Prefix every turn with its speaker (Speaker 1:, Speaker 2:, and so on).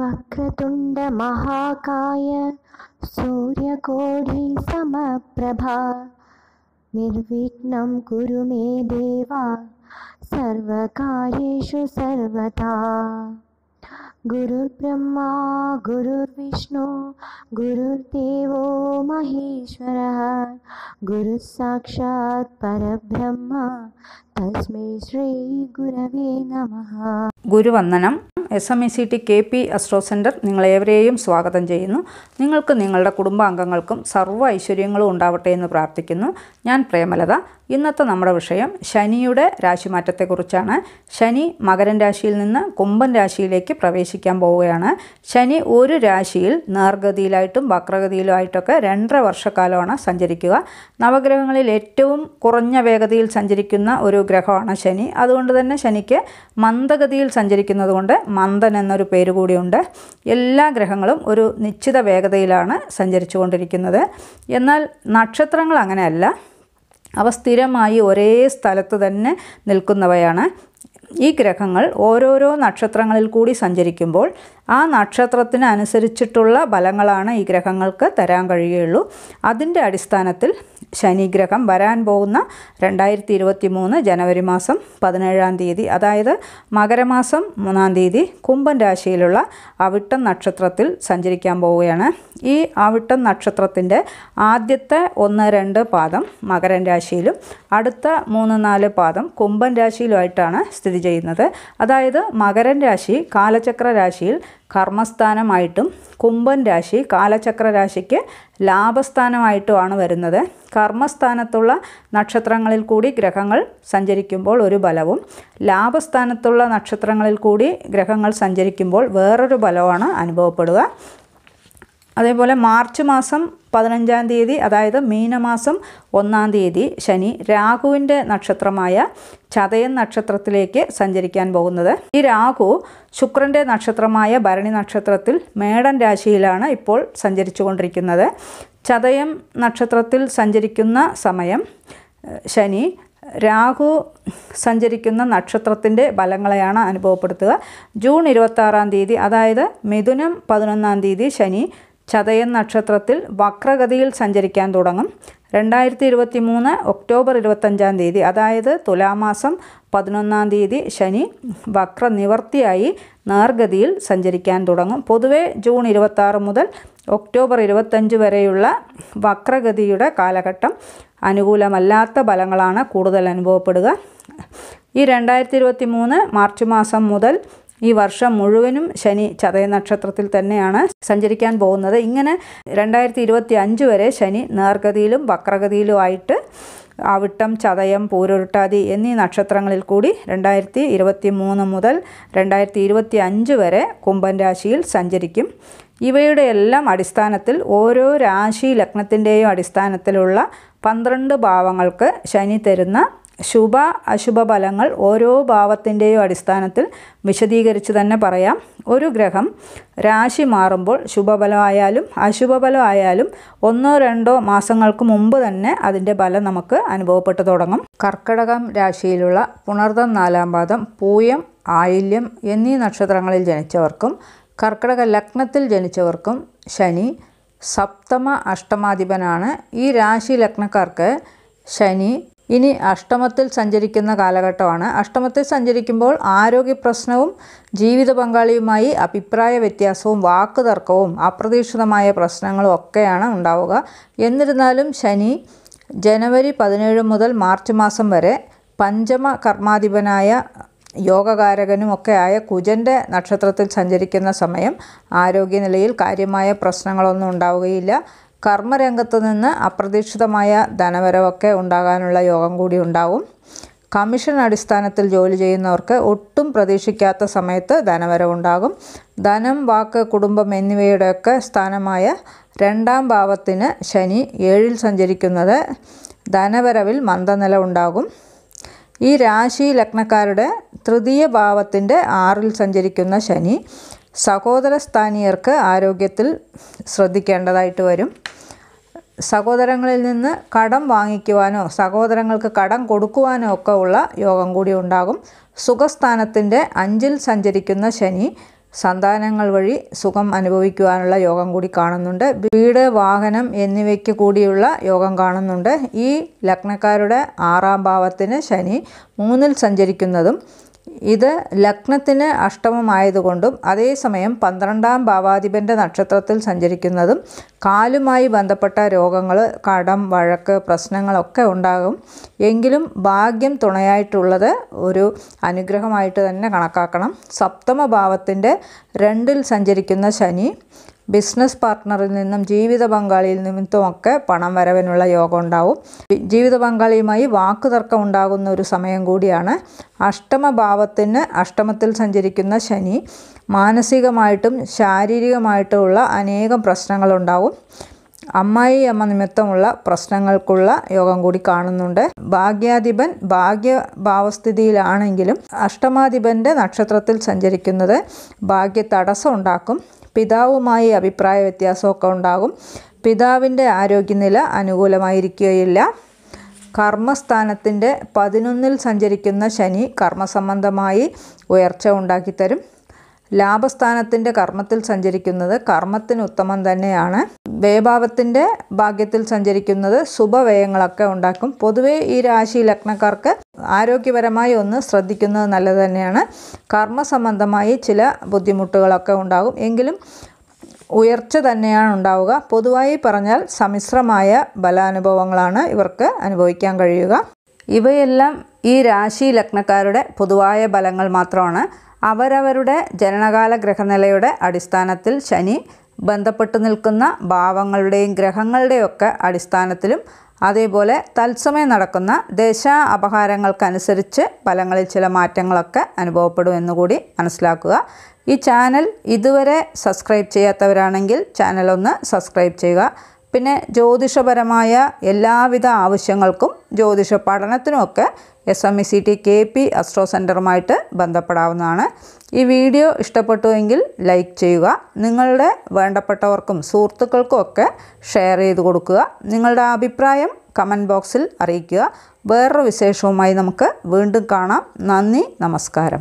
Speaker 1: വക്രതുണ്ട മഹാകായ സൂര്യകോടി സമപ്രഭ നിർവിഘ്നം കുരു മേ ദേവ സർവകാര്യേഷു സർവതാ गुरुर्ब्रह्मा गुरुर्विष्णु गुरुर्देवो महेश्वरः गुरुः साक्षात् परब्रह्म तस्मै श्रीगुरवे नमः गुरुवन्दनं S M E C T K P astro centre നിങ്ങളേവരെയും സ്വാഗതം ചെയ്യുന്നു നിങ്ങൾക്ക് നിങ്ങളുടെ കുടുംബാംഗങ്ങൾക്കും സർവ്വ ഐശ്വര്യങ്ങളും ഉണ്ടാവട്ടെ എന്ന് പ്രാർത്ഥിക്കുന്നു ഞാൻ പ്രേമലത ഇന്നത്തെ നമ്മുടെ വിഷയം ശനിയുടെ രാശിമാറ്റത്തെക്കുറിച്ചാണ് ശനി മകരൻ രാശിയിൽ നിന്ന് കുംഭൻ രാശിയിലേക്ക് പ്രവേശിക്കാൻ പോവുകയാണ് ശനി ഒരു രാശിയിൽ നേർഗതിയിലായിട്ടും വക്രഗതിയിലുമായിട്ടൊക്കെ രണ്ടര വർഷക്കാലമാണ് സഞ്ചരിക്കുക നവഗ്രഹങ്ങളിൽ ഏറ്റവും കുറഞ്ഞ വേഗതയിൽ സഞ്ചരിക്കുന്ന ഒരു ഗ്രഹമാണ് ശനി അതുകൊണ്ട് തന്നെ ശനിക്ക് മന്ദഗതിയിൽ സഞ്ചരിക്കുന്നത് കൊണ്ട് മന്ദൻ എന്നൊരു പേര് കൂടിയുണ്ട് എല്ലാ ഗ്രഹങ്ങളും ഒരു നിശ്ചിത വേഗതയിലാണ് സഞ്ചരിച്ചു കൊണ്ടിരിക്കുന്നത് എന്നാൽ നക്ഷത്രങ്ങൾ അങ്ങനെയല്ല അവ സ്ഥിരമായി ഒരേ സ്ഥലത്ത് തന്നെ നിൽക്കുന്നവയാണ് ഈ ഗ്രഹങ്ങൾ ഓരോരോ നക്ഷത്രങ്ങളിൽ കൂടി സഞ്ചരിക്കുമ്പോൾ ആ നക്ഷത്രത്തിന് അനുസരിച്ചിട്ടുള്ള ബലങ്ങളാണ് ഈ ഗ്രഹങ്ങൾക്ക് തരാൻ കഴിയുകയുള്ളൂ അതിൻ്റെ അടിസ്ഥാനത്തിൽ ശനി ഗ്രഹം വരാൻ പോകുന്ന രണ്ടായിരത്തി ഇരുപത്തി മൂന്ന് ജനുവരി മാസം പതിനേഴാം തീയതി അതായത് മകരമാസം മൂന്നാം തീയതി കുംഭൻ രാശിയിലുള്ള അവിട്ടം നക്ഷത്രത്തിൽ സഞ്ചരിക്കാൻ പോവുകയാണ് ഈ അവിട്ടം നക്ഷത്രത്തിൻ്റെ ആദ്യത്തെ ഒന്ന് രണ്ട് പാദം മകരൻ രാശിയിലും അടുത്ത മൂന്ന് നാല് പാദം കുംഭൻ രാശിയിലുമായിട്ടാണ് സ്ഥിതി ചെയ്യുന്നത് അതായത് മകരൻ രാശി കാലചക്ര രാശിയിൽ കർമ്മസ്ഥാനമായിട്ടും കുംഭൻ രാശി കാലചക്ര രാശിക്ക് ലാഭസ്ഥാനമായിട്ടുമാണ് വരുന്നത് കർമ്മസ്ഥാനത്തുള്ള നക്ഷത്രങ്ങളിൽ കൂടി ഗ്രഹങ്ങൾ സഞ്ചരിക്കുമ്പോൾ ഒരു ബലവും ലാഭസ്ഥാനത്തുള്ള നക്ഷത്രങ്ങളിൽ കൂടി ഗ്രഹങ്ങൾ സഞ്ചരിക്കുമ്പോൾ വേറൊരു ബലമാണ് അനുഭവപ്പെടുക അതേപോലെ മാർച്ച് മാസം പതിനഞ്ചാം തീയതി അതായത് മീനമാസം ഒന്നാം തീയതി ശനി രാഹുവിൻ്റെ നക്ഷത്രമായ ചതയൻ നക്ഷത്രത്തിലേക്ക് സഞ്ചരിക്കാൻ പോകുന്നത് ഈ രാഹു ശുക്രൻ്റെ നക്ഷത്രമായ ഭരണി നക്ഷത്രത്തിൽ മേടൻ രാശിയിലാണ് ഇപ്പോൾ സഞ്ചരിച്ചു കൊണ്ടിരിക്കുന്നത് ചതയം നക്ഷത്രത്തിൽ സഞ്ചരിക്കുന്ന സമയം ശനി രാഹു സഞ്ചരിക്കുന്ന നക്ഷത്രത്തിൻ്റെ ഫലങ്ങളെയാണ് അനുഭവപ്പെടുത്തുക ജൂൺ ഇരുപത്താറാം തീയതി അതായത് മിഥുനം പതിനൊന്നാം തീയതി ശനി ചതയൻ നക്ഷത്രത്തിൽ വക്രഗതിയിൽ സഞ്ചരിക്കാൻ തുടങ്ങും രണ്ടായിരത്തി ഇരുപത്തി മൂന്ന് ഒക്ടോബർ ഇരുപത്തഞ്ചാം തീയതി അതായത് തുലാമാസം പതിനൊന്നാം തീയതി ശനി നിവർത്തിയായി നേർഗതിയിൽ സഞ്ചരിക്കാൻ തുടങ്ങും പൊതുവെ ജൂൺ ഇരുപത്താറ് മുതൽ ഒക്ടോബർ ഇരുപത്തഞ്ച് വരെയുള്ള വക്രഗതിയുടെ കാലഘട്ടം അനുകൂലമല്ലാത്ത ഫലങ്ങളാണ് കൂടുതൽ അനുഭവപ്പെടുക ഈ രണ്ടായിരത്തി ഇരുപത്തി മൂന്ന് മാർച്ച് മാസം മുതൽ ഈ വർഷം മുഴുവനും ശനി ചതയ നക്ഷത്രത്തിൽ തന്നെയാണ് സഞ്ചരിക്കാൻ പോകുന്നത് ഇങ്ങനെ രണ്ടായിരത്തി ഇരുപത്തി അഞ്ച് വരെ ശനി നേർഗതിയിലും വക്രഗതിയിലുമായിട്ട് അവിട്ടം ചതയം പൂരൊരുട്ടാതി എന്നീ നക്ഷത്രങ്ങളിൽ കൂടി രണ്ടായിരത്തി ഇരുപത്തി മൂന്ന് മുതൽ രണ്ടായിരത്തി ഇരുപത്തി അഞ്ച് വരെ കുംഭൻ രാശിയിൽ സഞ്ചരിക്കും ഇവയുടെ എല്ലാം അടിസ്ഥാനത്തിൽ ഓരോ രാശി ലഗ്നത്തിൻ്റെയും അടിസ്ഥാനത്തിലുള്ള പന്ത്രണ്ട് ഭാവങ്ങൾക്ക് ശനി തരുന്ന ശുഭ അശുഭ ഫലങ്ങൾ ഓരോ ഭാവത്തിൻ്റെയും അടിസ്ഥാനത്തിൽ വിശദീകരിച്ച് തന്നെ പറയാം ഒരു ഗ്രഹം രാശി മാറുമ്പോൾ ശുഭഫലമായാലും അശുഭഫലമായാലും ഒന്നോ രണ്ടോ മാസങ്ങൾക്ക് മുമ്പ് തന്നെ അതിൻ്റെ ഫലം നമുക്ക് അനുഭവപ്പെട്ടു തുടങ്ങും കർക്കടകം രാശിയിലുള്ള പുണർദം നാലാം പാദം പൂയം ആയില്യം എന്നീ നക്ഷത്രങ്ങളിൽ ജനിച്ചവർക്കും കർക്കിടക ലഗ്നത്തിൽ ജനിച്ചവർക്കും ശനി സപ്തമ അഷ്ടമാധിപനാണ് ഈ രാശി ലഗ്നക്കാർക്ക് ശനി ഇനി അഷ്ടമത്തിൽ സഞ്ചരിക്കുന്ന കാലഘട്ടമാണ് അഷ്ടമത്തിൽ സഞ്ചരിക്കുമ്പോൾ ആരോഗ്യ പ്രശ്നവും ജീവിത പങ്കാളിയുമായി അഭിപ്രായ വ്യത്യാസവും വാക്ക് തർക്കവും അപ്രതീക്ഷിതമായ പ്രശ്നങ്ങളും ഒക്കെയാണ് ഉണ്ടാവുക എന്നിരുന്നാലും ശനി ജനുവരി പതിനേഴ് മുതൽ മാർച്ച് മാസം വരെ പഞ്ചമ കർമാധിപനായ യോഗകാരകനും ആയ കുജൻ്റെ നക്ഷത്രത്തിൽ സഞ്ചരിക്കുന്ന സമയം ആരോഗ്യനിലയിൽ കാര്യമായ പ്രശ്നങ്ങളൊന്നും ഉണ്ടാവുകയില്ല കർമ്മരംഗത്തു നിന്ന് അപ്രതീക്ഷിതമായ ധനവരവൊക്കെ ഉണ്ടാകാനുള്ള യോഗം കൂടി ഉണ്ടാവും കമ്മീഷൻ അടിസ്ഥാനത്തിൽ ജോലി ചെയ്യുന്നവർക്ക് ഒട്ടും പ്രതീക്ഷിക്കാത്ത സമയത്ത് ധനവരവുണ്ടാകും ധനം വാക്ക് കുടുംബം എന്നിവയുടെയൊക്കെ സ്ഥാനമായ രണ്ടാം ഭാവത്തിന് ശനി ഏഴിൽ സഞ്ചരിക്കുന്നത് ധനവരവിൽ മന്ദനില ഉണ്ടാകും ഈ രാശി ലഗ്നക്കാരുടെ തൃതീയ ഭാവത്തിൻ്റെ ആറിൽ സഞ്ചരിക്കുന്ന ശനി സഹോദര സ്ഥാനീയർക്ക് ആരോഗ്യത്തിൽ ശ്രദ്ധിക്കേണ്ടതായിട്ട് വരും സഹോദരങ്ങളിൽ നിന്ന് കടം വാങ്ങിക്കുവാനോ സഹോദരങ്ങൾക്ക് കടം കൊടുക്കുവാനോ ഒക്കെ ഉള്ള യോഗം കൂടി ഉണ്ടാകും സുഖസ്ഥാനത്തിൻ്റെ അഞ്ചിൽ സഞ്ചരിക്കുന്ന ശനി സന്താനങ്ങൾ വഴി സുഖം അനുഭവിക്കുവാനുള്ള യോഗം കൂടി കാണുന്നുണ്ട് വീട് വാഹനം എന്നിവയ്ക്ക് കൂടിയുള്ള യോഗം കാണുന്നുണ്ട് ഈ ലഗ്നക്കാരുടെ ആറാം ഭാവത്തിന് ശനി മൂന്നിൽ സഞ്ചരിക്കുന്നതും ഇത് ലഗ്നത്തിന് അഷ്ടമമായതുകൊണ്ടും അതേസമയം പന്ത്രണ്ടാം ഭാവാധിപൻ്റെ നക്ഷത്രത്തിൽ സഞ്ചരിക്കുന്നതും കാലുമായി ബന്ധപ്പെട്ട രോഗങ്ങൾ കടം വഴക്ക് പ്രശ്നങ്ങളൊക്കെ ഉണ്ടാകും എങ്കിലും ഭാഗ്യം തുണയായിട്ടുള്ളത് ഒരു അനുഗ്രഹമായിട്ട് തന്നെ കണക്കാക്കണം സപ്തമ ഭാവത്തിൻ്റെ രണ്ടിൽ സഞ്ചരിക്കുന്ന ശനി ബിസിനസ് പാർട്ട്ണറിൽ നിന്നും ജീവിത പങ്കാളിയിൽ നിമിത്തമൊക്കെ പണം വരവിനുള്ള യോഗം ഉണ്ടാവും ജീവിത പങ്കാളിയുമായി വാക്കുതർക്കം ഉണ്ടാകുന്ന ഒരു സമയം കൂടിയാണ് അഷ്ടമഭാവത്തിന് അഷ്ടമത്തിൽ സഞ്ചരിക്കുന്ന ശനി മാനസികമായിട്ടും ശാരീരികമായിട്ടുമുള്ള അനേകം പ്രശ്നങ്ങളുണ്ടാവും അമ്മായി അമ്മ നിമിത്തമുള്ള പ്രശ്നങ്ങൾക്കുള്ള യോഗം കൂടി കാണുന്നുണ്ട് ഭാഗ്യാധിപൻ ഭാഗ്യഭാവസ്ഥിതിയിലാണെങ്കിലും അഷ്ടമാധിപൻ്റെ നക്ഷത്രത്തിൽ സഞ്ചരിക്കുന്നത് ഭാഗ്യ തടസ്സം ഉണ്ടാക്കും പിതാവുമായി അഭിപ്രായ വ്യത്യാസമൊക്കെ ഉണ്ടാകും പിതാവിൻ്റെ ആരോഗ്യനില അനുകൂലമായിരിക്കുകയില്ല കർമ്മസ്ഥാനത്തിൻ്റെ പതിനൊന്നിൽ സഞ്ചരിക്കുന്ന ശനി കർമ്മസംബന്ധമായി ഉയർച്ച ഉണ്ടാക്കിത്തരും ലാഭസ്ഥാനത്തിൻ്റെ കർമ്മത്തിൽ സഞ്ചരിക്കുന്നത് കർമ്മത്തിന് ഉത്തമം തന്നെയാണ് വേഭാവത്തിൻ്റെ ഭാഗ്യത്തിൽ സഞ്ചരിക്കുന്നത് ശുഭവ്യയങ്ങളൊക്കെ ഉണ്ടാക്കും പൊതുവേ ഈ രാശി ലഗ്നക്കാർക്ക് ആരോഗ്യപരമായി ഒന്ന് ശ്രദ്ധിക്കുന്നത് നല്ലത് തന്നെയാണ് സംബന്ധമായി ചില ബുദ്ധിമുട്ടുകളൊക്കെ ഉണ്ടാകും എങ്കിലും ഉയർച്ച തന്നെയാണ് ഉണ്ടാവുക പൊതുവായി പറഞ്ഞാൽ സമ്മിശ്രമായ ബലാനുഭവങ്ങളാണ് ഇവർക്ക് അനുഭവിക്കാൻ കഴിയുക ഇവയെല്ലാം ഈ രാശി ലഗ്നക്കാരുടെ പൊതുവായ ബലങ്ങൾ മാത്രമാണ് അവരവരുടെ ജനനകാല ഗ്രഹനിലയുടെ അടിസ്ഥാനത്തിൽ ശനി ബന്ധപ്പെട്ട് നിൽക്കുന്ന ഭാവങ്ങളുടെയും ഗ്രഹങ്ങളുടെയൊക്കെ അടിസ്ഥാനത്തിലും അതേപോലെ തത്സമയം നടക്കുന്ന ദേശാ അപഹാരങ്ങൾക്കനുസരിച്ച് ഫലങ്ങളിൽ ചില മാറ്റങ്ങളൊക്കെ അനുഭവപ്പെടും എന്നുകൂടി മനസ്സിലാക്കുക ഈ ചാനൽ ഇതുവരെ സബ്സ്ക്രൈബ് ചെയ്യാത്തവരാണെങ്കിൽ ചാനൽ ഒന്ന് സബ്സ്ക്രൈബ് ചെയ്യുക പിന്നെ ജ്യോതിഷപരമായ എല്ലാവിധ ആവശ്യങ്ങൾക്കും ജ്യോതിഷ പഠനത്തിനുമൊക്കെ S M E C T K P astro സെൻറ്ററുമായിട്ട് ബന്ധപ്പെടാവുന്നതാണ് ഈ വീഡിയോ ഇഷ്ടപ്പെട്ടുവെങ്കിൽ ലൈക്ക് ചെയ്യുക നിങ്ങളുടെ വേണ്ടപ്പെട്ടവർക്കും സുഹൃത്തുക്കൾക്കും ഒക്കെ ഷെയർ ചെയ്ത് കൊടുക്കുക നിങ്ങളുടെ അഭിപ്രായം കമൻറ്റ് ബോക്സിൽ അറിയിക്കുക വേറൊരു വിശേഷവുമായി നമുക്ക് വീണ്ടും കാണാം നന്ദി നമസ്കാരം